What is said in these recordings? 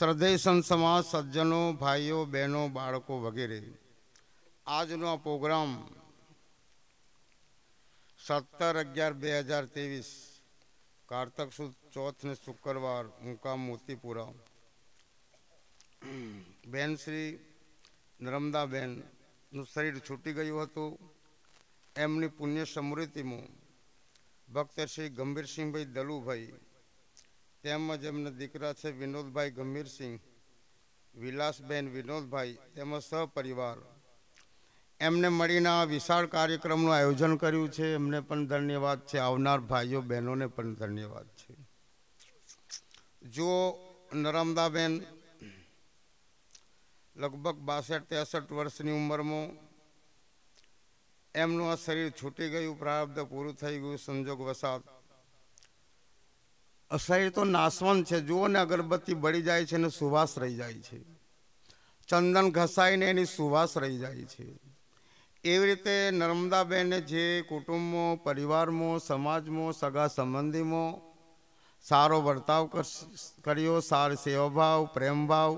શ્રદ્ધેય સંત સમાજ સજ્જનો ભાઈઓ બહેનો બાળકો વગેરે આજનો આ પ્રોગ્રામ સત્તર અગિયાર બે હજાર ત્રેવીસ કારતક સુદ ને શુક્રવાર મુકામ મોતીપુરા બેન શ્રી નર્મદાબેનનું શરીર છૂટી ગયું હતું એમની પુણ્ય સમૃદ્ધિમાં ભક્ત શ્રી ગંભીરસિંહભાઈ દલુભાઈ તેમજ એમના દીકરા છે વિનોદભાઈ ગંભીરસિંહ વિલાસબેન વિનોદભાઈ તેમજ સહપરિવાર એમને મળીને આ વિશાળ કાર્યક્રમનું આયોજન કર્યું છે એમને પણ ધન્યવાદ છે આવનાર ભાઈઓ બહેનોને પણ ધન્યવાદ છે જુઓ નરમદાબેન લગભગ બાસઠ ત્રેસઠ વર્ષની ઉંમરમાં એમનું આ શરીર છૂટી ગયું પ્રારબ્ધ પૂરું થઈ ગયું સંજોગ વસાત અસહ્ય તો નાશવંત છે જુઓ ને અગરબત્તી બળી જાય છે અને સુવાસ રહી જાય છે ચંદન ઘસાઈને એની સુવાસ રહી જાય છે એવી રીતે નર્મદાબેને જે કુટુંબમાં પરિવારમાં સમાજમાં સગા સંબંધીમાં સારો વર્તાવ કર્યો સારો સેવાભાવ પ્રેમભાવ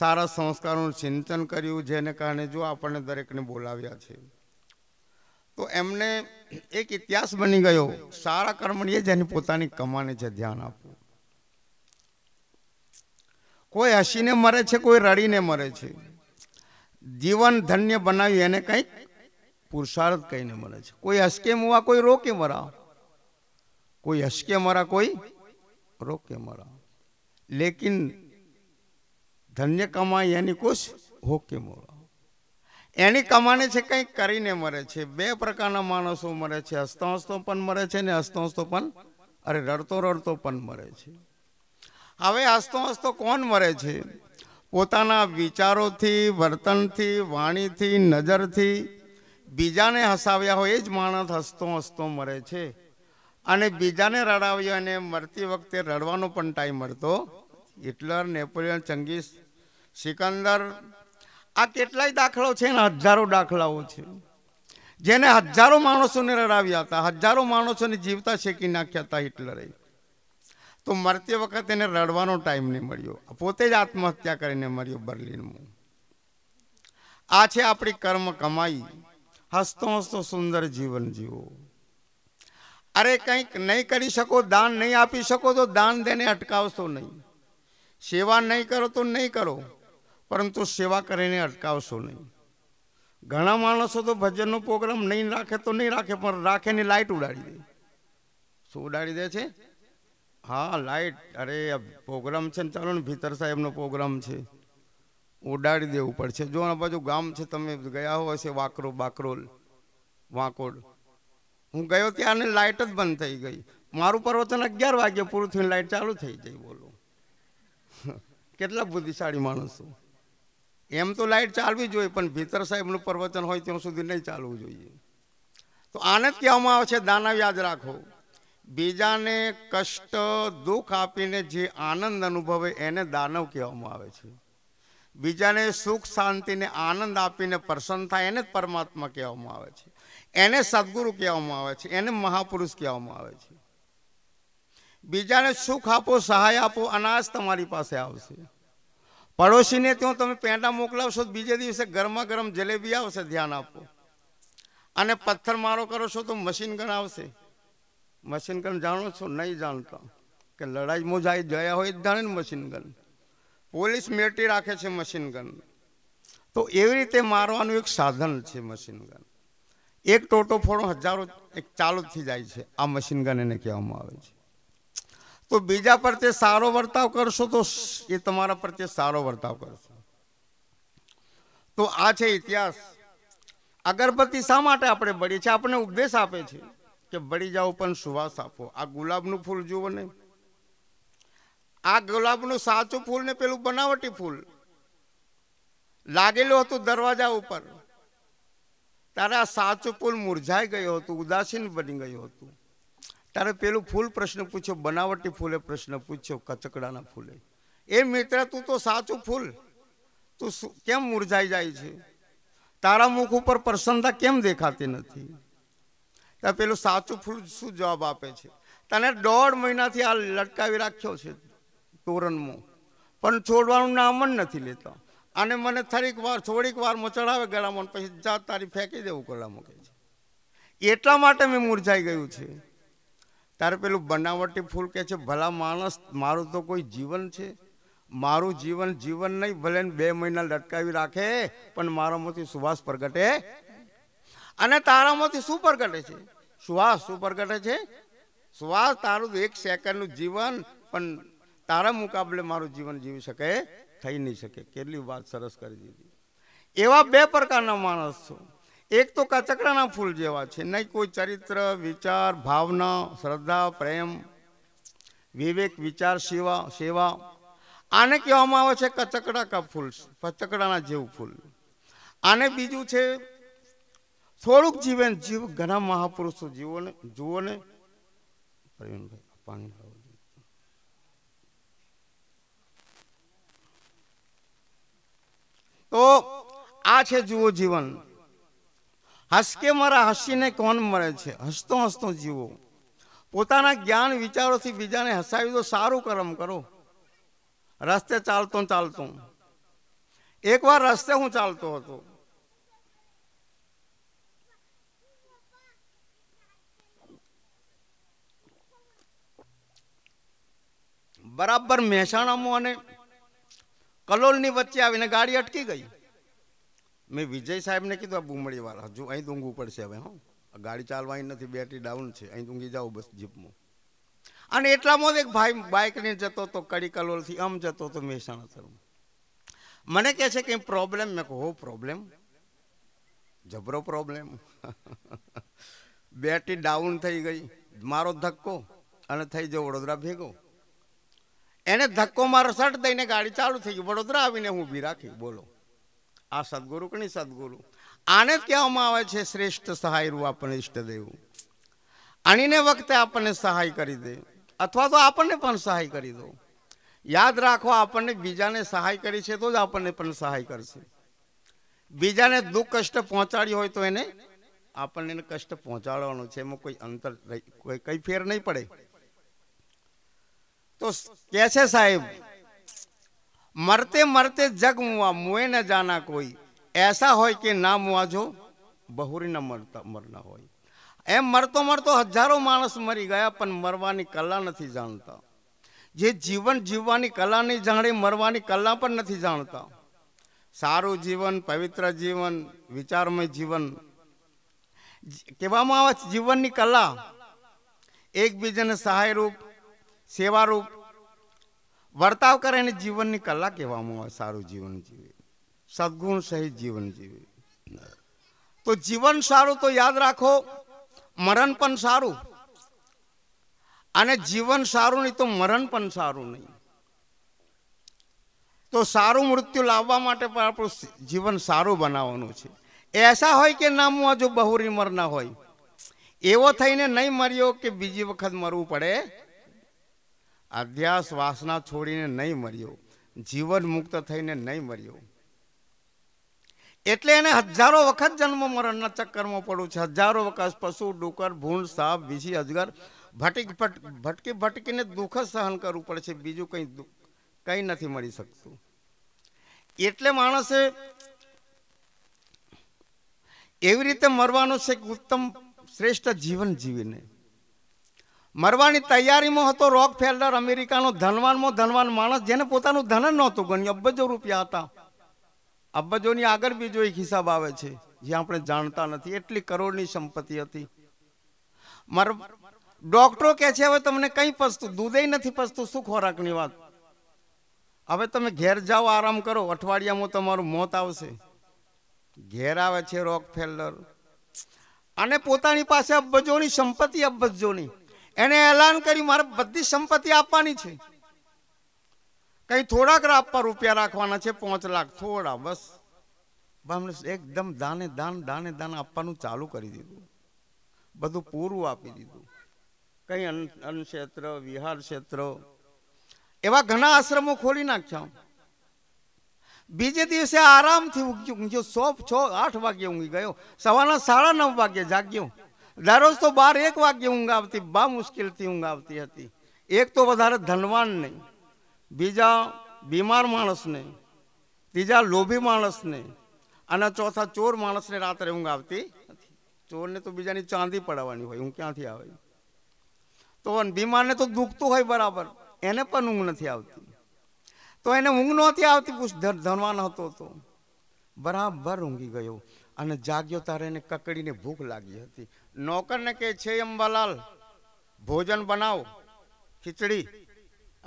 સારા સંસ્કારોનું ચિંતન કર્યું જેને કારણે જો આપણને દરેકને બોલાવ્યા છે તો એમને એક ઇતિહાસ બની ગયો સારા કર્મણીએ જેની પોતાની કમાને છે ધ્યાન આપવું કોઈ હસીને મરે છે કોઈ રડીને મરે છે જીવન ધન્ય બનાવ્યું એને કંઈક પુરુષાર્થ કહીને મળે છે કોઈ હસકે મુવા કોઈ રોકે મરા કોઈ હસકે મરા કોઈ રોકે મરા લેકિન ધન્ય કમાઈ એની કુશ હોકે મરો એની કમાણી છે કંઈક કરીને મરે છે બે પ્રકારના માણસો મરે છે હસતો હસતો પણ મરે છે ને હસતો હસતો પણ અરે રડતો રડતો પણ મરે છે હવે હસતો હસતો કોણ મરે છે પોતાના વિચારોથી વર્તનથી વાણીથી નજરથી બીજાને હસાવ્યા હોય એ જ માણસ હસતો હસતો મરે છે અને બીજાને રડાવ્યો અને મરતી વખતે રડવાનો પણ ટાઈમ મળતો હિટલર નેપોલિયન ચંગીસ સિકંદર આ કેટલાય દાખલાઓ છે ને હજારો દાખલાઓ છે જેને હજારો માણસોને રડાવ્યા હતા હજારો માણસોને જીવતા શેકી નાખ્યા હતા હિટલરે તો મરતી વખત એને રડવાનો ટાઈમ નહીં મળ્યો પોતે જ આત્મહત્યા કરીને મળ્યો બર્લિનમાં આ છે આપણી કર્મ કમાઈ હસતો હસતો સુંદર જીવન જીવો અરે કંઈક નહીં કરી શકો દાન નહીં આપી શકો તો દાન દેને અટકાવશો નહીં સેવા નહીં કરો તો નહીં કરો પરંતુ સેવા કરીને અટકાવશો નહીં ઘણા માણસો તો ભજનનો પ્રોગ્રામ નહીં રાખે તો નહીં રાખે પણ રાખે ને લાઇટ ઉડાડી દે શું ઉડાડી દે છે હા લાઇટ અરે આ પ્રોગ્રામ છે ને ચાલો ને ભીતર સાહેબનો પ્રોગ્રામ છે ઉડાડી દેવું પડશે જો આ બાજુ ગામ છે તમે ગયા હોય છે વાકરો બાકરોલ વાંકોડ હું ગયો ત્યાં લાઇટ જ બંધ થઈ ગઈ મારું પ્રવચન અગિયાર વાગે પૂરું થઈને લાઇટ ચાલુ થઈ જાય બોલો કેટલા બુદ્ધિશાળી માણસો એમ તો લાઇટ ચાલવી જોઈએ પણ ભીતર સાહેબનું પ્રવચન હોય ત્યાં સુધી નહીં ચાલવું જોઈએ તો આને જ કહેવામાં આવે છે દાના યાદ રાખો બીજાને કષ્ટ દુઃખ આપીને જે આનંદ અનુભવે એને દાનવ કહેવામાં આવે છે બીજાને સુખ શાંતિને આનંદ આપીને પ્રસન્ન થાય એને જ પરમાત્મા કહેવામાં આવે છે એને સદગુરુ કહેવામાં આવે છે એને મહાપુરુષ કહેવામાં આવે છે બીજાને સુખ આપો સહાય આપો અનાજ તમારી પાસે આવશે પડોશીને ત્યાં તમે પેંડા મોકલાવશો તો બીજે દિવસે ગરમા ગરમ જલેબી આવશે ધ્યાન આપો અને પથ્થર મારો કરો છો તો મશીન ગણ આવશે મશીન ગણ જાણો છો નહીં જાણતા કે લડાઈ મોજાઈ જયા હોય જાણે ને મશીન ગન પોલીસ મેટી રાખે છે મશીન ગન તો એવી રીતે મારવાનું એક સાધન છે મશીન ગન એક ટોટો ફોડો હજારો એક ચાલુ થઈ જાય છે આ મશીન ગન એને કહેવામાં આવે છે તો બીજા પ્રત્યે સારો વર્તાવ કરશો તો એ તમારા પ્રત્યે સારો વર્તાવ કરશે તો આ છે ઇતિહાસ અગરબત્તી શા માટે આપણે બળી છે આપણને ઉપદેશ આપે છે કે બળી જાઓ પણ સુવાસ આપો આ ગુલાબનું ફૂલ જુઓ ને આ ગુલાબનું સાચું ફૂલ ને પેલું બનાવટી ફૂલ લાગેલું હતું દરવાજા ઉપર તારે આ સાચું ફૂલ મુરઝાઈ ગયું હતું ઉદાસીન બની ગયું હતું તારે પેલું ફૂલ પ્રશ્ન પૂછ્યો બનાવટી ફૂલે પ્રશ્ન પૂછ્યો કચકડાના ફૂલે એ મિત્ર તું તો સાચું ફૂલ તું કેમ મુરઝાઈ જાય છે તારા મુખ ઉપર પ્રસન્નતા કેમ દેખાતી નથી ત્યાં પેલું સાચું ફૂલ શું જવાબ આપે છે તને દોઢ મહિનાથી આ લટકાવી રાખ્યો છે તોરણમાં પણ છોડવાનું નામ જ નથી લેતા અને મને થરીક વાર થોડીક વાર મચડાવે ગળામાં પછી જાત તારી ફેંકી દેવું ગળામાં કહે છે એટલા માટે મેં મુરઝાઈ ગયું છે ત્યારે પેલું બનાવટી ફૂલ કહે છે ભલા માણસ મારું તો કોઈ જીવન છે મારું જીવન જીવન નહીં ભલે બે મહિના લટકાવી રાખે પણ મારામાંથી સુવાસ પ્રગટે અને તારામાંથી શું પ્રગટે છે સુવાસ શું પ્રગટે છે સુવાસ તારું એક સેકન્ડનું જીવન પણ તારા મુકાબલે મારું જીવન જીવી શકે થઈ નહીં શકે કેટલી વાત સરસ કરી દીધી એવા બે પ્રકારના માણસ છું એક તો કચકડાના ફૂલ જેવા છે નહીં કોઈ ચરિત્ર વિચાર ભાવના શ્રદ્ધા પ્રેમ વિવેક વિચાર સેવા સેવા આને કહેવામાં આવે છે કચકડા કા ફૂલ કચકડાના જેવું ફૂલ આને બીજું છે થોડુંક જીવન જીવ ઘણા મહાપુરુષો જીવોને જુઓને પ્રવીણભાઈ તો આ છે જુઓ જીવન હસકે મારા હસીને કોણ મળે છે હસતો હસતો જીવો પોતાના જ્ઞાન વિચારોથી બીજાને હસાવી દો સારું કર્મ કરો રસ્તે ચાલતો ચાલતો એકવાર રસ્તે હું ચાલતો હતો બરાબર મહેસાણામાં અને કલોલની વચ્ચે આવીને ગાડી અટકી ગઈ મેં વિજય સાહેબને કીધું આ બુમડીવાળા હજુ અહીં ઊંઘવું પડશે હવે હો ગાડી ચાલવાની નથી બેટરી ડાઉન છે અહીં ઊંઘી જાઓ બસ જીપમાં અને એટલામાં એક ભાઈ બાઇકને જતો હતો કડી કલોલથી આમ જતો હતો મહેસાણા તરફ મને કહે છે કે પ્રોબ્લેમ મેં કહું હો પ્રોબ્લેમ જબરો પ્રોબ્લેમ બેટરી ડાઉન થઈ ગઈ મારો ધક્કો અને થઈ જવો વડોદરા ભેગો એને ધક્કો મારો સટ દઈને ગાડી ચાલુ થઈ ગઈ વડોદરા આવીને હું ઉભી રાખી બોલો આ સદગુરુ કે નહીં સદગુરુ આને જ કહેવામાં આવે છે શ્રેષ્ઠ સહાય સહાયરૂ આપણને ઈષ્ટદેવ આણીને વખતે આપણને સહાય કરી દે અથવા તો આપણને પણ સહાય કરી દો યાદ રાખો આપણને બીજાને સહાય કરી છે તો જ આપણને પણ સહાય કરશે બીજાને દુઃખ કષ્ટ પહોંચાડ્યું હોય તો એને આપણને એને કષ્ટ પહોંચાડવાનું છે એમાં કોઈ અંતર કોઈ કઈ ફેર નહીં પડે તો કે છે સાહેબ મરતે મરતે जग मुआ मुए न जाना कोई ऐसा हो कि ना મુઆ જો બહુરી ન મરતા મરના હોય એમ મરતો મરતો હજારો માણસ મરી ગયા પણ મરવાની કલા નથી જાણતા જે જીવન જીવવાની કલા નહીં જાણે મરવાની કલા પણ નથી જાણતા સારું જીવન પવિત્ર જીવન વિચારમય જીવન કહેવામાં આવે જીવનની કલા એકબીજાને સહાયરૂપ સેવારૂપ વર્તાવ કરે એને જીવનની કલા કહેવામાં આવે સારું જીવન જીવે સદગુણ સહિત જીવન જીવે તો જીવન સારું તો યાદ રાખો મરણ પણ સારું અને જીવન સારું નહીં તો મરણ પણ સારું નહીં તો સારું મૃત્યુ લાવવા માટે પણ આપણું જીવન સારું બનાવવાનું છે એસા હોય કે ના મુ જો બહુરી મરના હોય એવો થઈને નહીં મર્યો કે બીજી વખત મરવું પડે અધ્યાસ વાસના છોડીને નહીં મર્યો જીવન મુક્ત થઈને નહીં મર્યો એટલે એને હજારો વખત જન્મ મરણના ચક્કરમાં પડવું છે હજારો વખત પશુ ડુકર ભૂંડ સાપ વીસી અજગર ભટકી ભટકી ભટકીને દુઃખ જ સહન કરવું પડે છે બીજું કંઈ કંઈ નથી મળી શકતું એટલે માણસે એવી રીતે મરવાનું છે કે ઉત્તમ શ્રેષ્ઠ જીવન જીવીને મરવાની તૈયારીમાં હતો રોક ફેલ્ડર અમેરિકાનો ધનવાનમાં ધનવાન માણસ જેને પોતાનું ધન જ નહોતું ગણ્યું અબજો રૂપિયા હતા અબજોની આગળ બીજો એક હિસાબ આવે છે જે આપણે જાણતા નથી એટલી કરોડની સંપત્તિ હતી મર ડોક્ટરો કહે છે હવે તમને કંઈ પસતું દૂધેય નથી પસતું શું ખોરાકની વાત હવે તમે ઘેર જાઓ આરામ કરો અઠવાડિયામાં તમારું મોત આવશે ઘેર આવે છે રોક ફેલ્ડર અને પોતાની પાસે અબજોની સંપત્તિ અબજોની એને એલાન કરી મારે બધી સંપત્તિ આપવાની છે કઈ થોડાક આપવા રૂપિયા રાખવાના છે પાંચ લાખ થોડા બસ એકદમ દાને દાન દાને દાન આપવાનું ચાલુ કરી દીધું બધું પૂરું આપી દીધું કઈ અન્ન ક્ષેત્ર વિહાર ક્ષેત્ર એવા ઘણા આશ્રમો ખોલી નાખ્યા બીજે દિવસે આરામથી ઊંઘ્યું ઊંઘ્યો સો છ આઠ વાગે ઊંઘી ગયો સવારના સાડા નવ વાગે જાગ્યો દરરોજ તો બાર એક વાગ્યે ઊંઘ આવતી બા મુશ્કેલથી ઊંઘ આવતી હતી એક તો વધારે ધનવાન નહીં બીજા બીમાર માણસને ત્રીજા લોભી માણસને અને ચોથા ચોર માણસને રાત્રે ઊંઘ આવતી હતી ચોરને તો બીજાની ચાંદી પડાવવાની હોય હું ક્યાંથી આવે તો બીમારને તો દુખતું હોય બરાબર એને પણ ઊંઘ નથી આવતી તો એને ઊંઘ નહોતી આવતી પુશ ધનવાન હતો તો બરાબર ઊંઘી ગયો અને જાગ્યો તારે એને કકડીને ભૂખ લાગી હતી નોકરને કે છે અંબાલાલ ભોજન બનાવો ખીચડી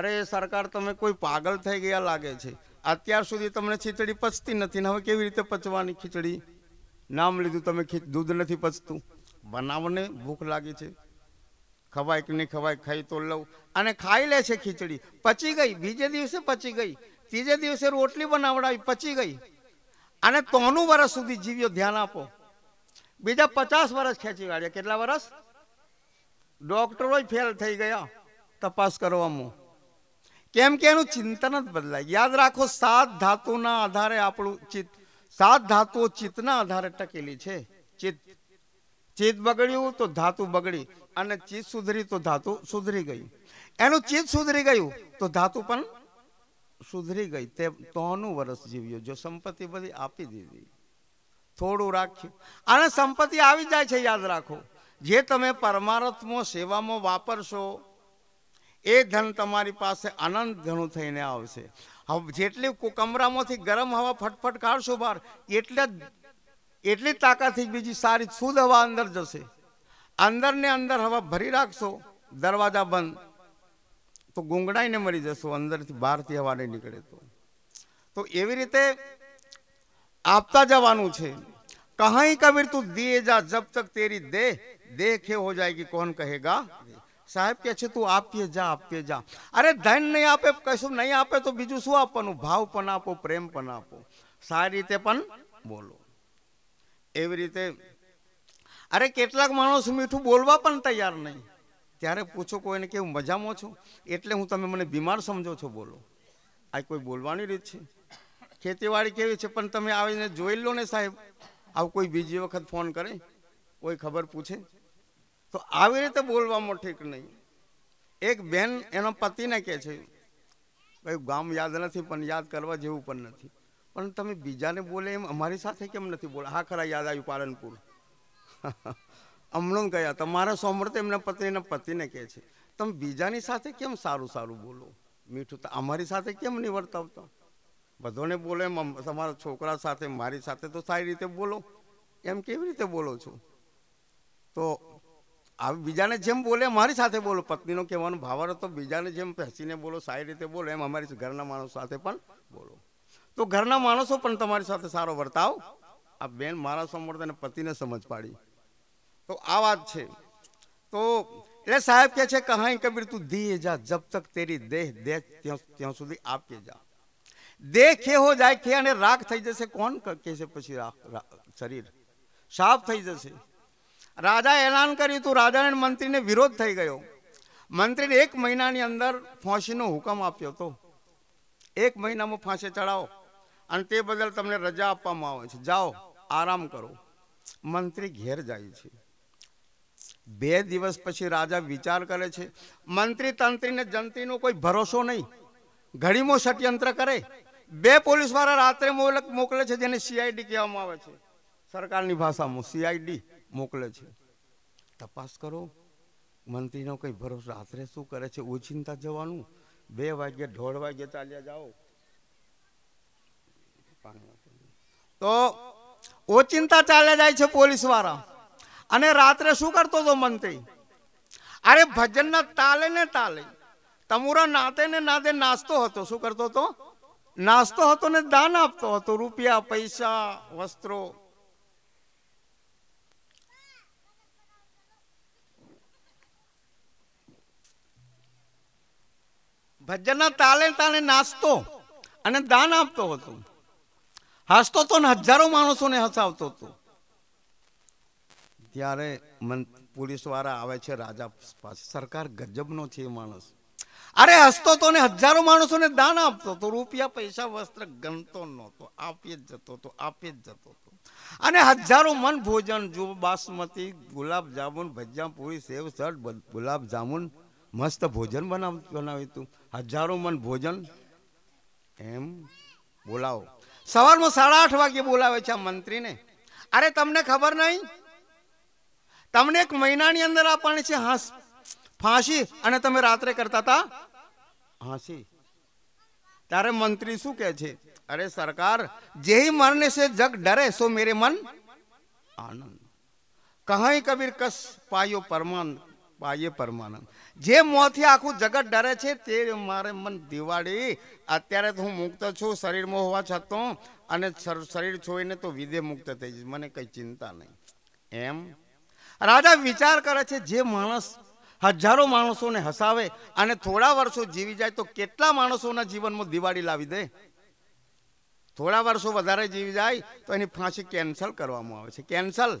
અરે સરકાર તમે કોઈ પાગલ થઈ ગયા લાગે છે અત્યાર સુધી તમને ખીચડી પચતી નથી ને હવે કેવી રીતે પચવાની ખીચડી નામ લીધું તમે દૂધ નથી પચતું બનાવને ભૂખ લાગી છે ખવાય કે નહીં ખવાય ખાઈ તો લઉં અને ખાઈ લે છે ખીચડી પચી ગઈ બીજે દિવસે પચી ગઈ ત્રીજે દિવસે રોટલી બનાવડાવી પચી ગઈ અને તોનું વર્ષ સુધી જીવ્યો ધ્યાન આપો બીજા પચાસ વર્ષ ખેંચી કાઢ્યા કેટલા વર્ષ ડોક્ટરો ફેલ થઈ ગયા તપાસ કરવામાં કેમ કે એનું ચિંતન જ બદલાય યાદ રાખો સાત ધાતુના આધારે આપણું ચિત્ત સાત ધાતુઓ ચિત્તના આધારે ટકેલી છે ચિત્ત ચિત્ત બગડ્યું તો ધાતુ બગડી અને ચિત્ત સુધરી તો ધાતુ સુધરી ગયું એનું ચિત્ત સુધરી ગયું તો ધાતુ પણ સુધરી ગઈ તે તોનું વર્ષ જીવ્યું જો સંપત્તિ બધી આપી દીધી થોડું રાખ્યું અને સંપત્તિ આવી જાય છે યાદ રાખો જે તમે પરમાર્થમાં સેવામાં વાપરશો એ ધન તમારી પાસે અનંત ઘણું થઈને આવશે હવે જેટલી કમરામાંથી ગરમ હવા ફટફટ કાઢશો બહાર એટલે એટલી તાકાતથી બીજી સારી શુદ્ધ હવા અંદર જશે અંદરને અંદર હવા ભરી રાખશો દરવાજા બંધ તો ગુંગળાઈને મરી જશો અંદરથી બહારથી હવા નહીં નીકળે તો તો એવી રીતે આપતા જવાનું છે કહી કબીર તું દિએ જા જબ તક તેરી દે દેખે હો જાયગી કોણ કહેગા સાહેબ કે છે તું આપીએ જા આપીએ જા અરે ધન નહીં આપે કશું નહીં આપે તો બીજું શું આપવાનું ભાવ પણ આપો પ્રેમ પણ આપો સારી રીતે પણ બોલો એવી રીતે અરે કેટલાક માણસ મીઠું બોલવા પણ તૈયાર નહીં ત્યારે પૂછો કોઈને કેવું મજામાં છું એટલે હું તમે મને બીમાર સમજો છો બોલો આ કોઈ બોલવાની રીત છે ખેતીવાડી કેવી છે પણ તમે આવીને જોઈ લો ને સાહેબ આવું કોઈ બીજી વખત ફોન કરે કોઈ ખબર પૂછે તો આવી રીતે બોલવામાં ઠીક નહીં એક બેન એના પતિને કહે છે ભાઈ ગામ યાદ નથી પણ યાદ કરવા જેવું પણ નથી પણ તમે બીજાને બોલે એમ અમારી સાથે કેમ નથી બોલે હા ખરા યાદ આવ્યું પાલનપુર અમણું ગયા તમારા સોમર તો એમના પત્નીના પતિને કહે છે તમે બીજાની સાથે કેમ સારું સારું બોલો મીઠું તો અમારી સાથે કેમ નહીં વર્તાવતા બધોને બોલે તમારા છોકરા સાથે મારી સાથે તો સારી રીતે બોલો એમ કેવી રીતે બોલો છો તો આ બીજાને જેમ બોલે મારી સાથે બોલો પત્નીનો કહેવાનો ભાવ તો બીજાને જેમ પહેસીને બોલો સારી રીતે બોલો એમ અમારી ઘરના માણસ સાથે પણ બોલો તો ઘરના માણસો પણ તમારી સાથે સારો વર્તાવ આ બેન મારા સમોર અને પતિને સમજ પાડી તો આ વાત છે તો એટલે સાહેબ કે છે કે કબીર તું દીએ જા જબ તક તેરી દેહ દેહ ત્યાં ત્યાં સુધી આપકે જા દેખે હો જાય કે અને રાખ થઈ જશે કોણ કહે છે પછી શરીર સાફ થઈ જશે રાજા એલાન કર્યું હતું રાજાને મંત્રીને વિરોધ થઈ ગયો મંત્રીને એક મહિનાની અંદર ફાંસીનો હુકમ આપ્યો હતો એક મહિનામાં ફાંસી ચડાવો અને તે બદલ તમને રજા આપવામાં આવે છે જાઓ આરામ કરો મંત્રી ઘેર જાય છે બે દિવસ પછી રાજા વિચાર કરે છે મંત્રી તંત્રીને જંત્રીનો કોઈ ભરોસો નહીં ઘડીમાં ષડયંત્ર કરે બે પોલીસવાળા રાત્રે મોલક મોકલે છે જેને સીઆઈડી કહેવામાં આવે છે સરકારની ભાષામાં સીઆઈડી મોકલે છે તપાસ કરો મંત્રીનો કંઈ ભરોસો રાત્રે શું કરે છે ઓચિંતા જવાનું બે વાગ્યે દોઢ વાગ્યે ચાલ્યા જાઓ તો ઓચિંતા ચાલ્યા જાય છે પોલીસવાળા અને રાત્રે શું કરતો હતો મંત્રી અરે ભજનના તાલે ને તાલે તમુરા નાતે ને નાતે નાસ્તો હતો શું કરતો હતો નાસ્તો હતો ને દાન આપતો હતો રૂપિયા પૈસા વસ્ત્રો ભજનના તાલે તાલે નાસ્તો અને દાન આપતો હતો હસતો તો ને હજારો માણસો ને હસાવતો હતો ત્યારે મન વાળા આવે છે રાજા પાસે સરકાર ગજબનો છે એ માણસ અરે હસતો તો ને હજારો માણસોને દાન આપતો તો રૂપિયા પૈસા વસ્ત્ર ગણતો નહોતો આપી જ જતો હતો આપી જ જતો હતો અને હજારો મન ભોજન જો બાસમતી ગુલાબ જામુન ભજીયા પૂરી સેવ સટ ગુલાબ જાંબુન મસ્ત ભોજન બનાવ બનાવ્યું હતું હજારો મન ભોજન એમ બોલાવો સવારમાં સાડા આઠ વાગે બોલાવે છે આ મંત્રીને અરે તમને ખબર નહીં તમને એક મહિનાની અંદર આપવાની છે હાસ ફાંસી અને તમે રાત્રે કરતા હતા હાંસી તારે મંત્રી શું કહે છે અરે સરકાર જે મરને સે જગ ડરે સો મેરે મન આનંદ કહાય કબીર કસ પાયો પરમાનંદ પાયે પરમાનંદ જે મોંથી આખું જગત ડરે છે તે મારે મન દિવાળી અત્યારે તો હું મુક્ત છું શરીરમાં હોવા છતાં અને શરીર છોઈને તો વિધે મુક્ત થઈ જશે મને કંઈ ચિંતા નહીં એમ રાજા વિચાર કરે છે જે માણસ હજારો માણસોને હસાવે અને થોડા વર્ષો જીવી જાય તો કેટલા માણસોના જીવનમાં દિવાળી લાવી દે થોડા વર્ષો વધારે જીવી જાય તો એની ફાંસી કેન્સલ કરવામાં આવે છે કેન્સલ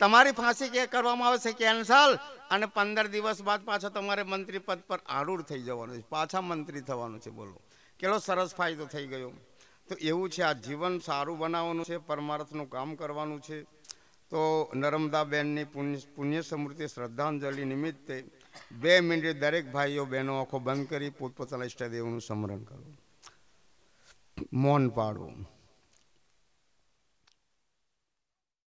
તમારી ફાંસી કે કરવામાં આવે છે કેન્સલ અને પંદર દિવસ બાદ પાછા તમારે મંત્રી પદ પર આરૂઢ થઈ જવાનું છે પાછા મંત્રી થવાનું છે બોલો કેટલો સરસ ફાયદો થઈ ગયો તો એવું છે આ જીવન સારું બનાવવાનું છે પરમાર્થનું કામ કરવાનું છે તો નર્મદાબેનની પુણ્ય પુણ્ય સ્મૃતિ શ્રદ્ધાંજલિ નિમિત્તે બે મિનિટે દરેક ભાઈઓ બહેનો આંખો બંધ કરી પોતપોતાના ઈષ્ટદેવનું સ્મરણ કરો મૌન પાડવું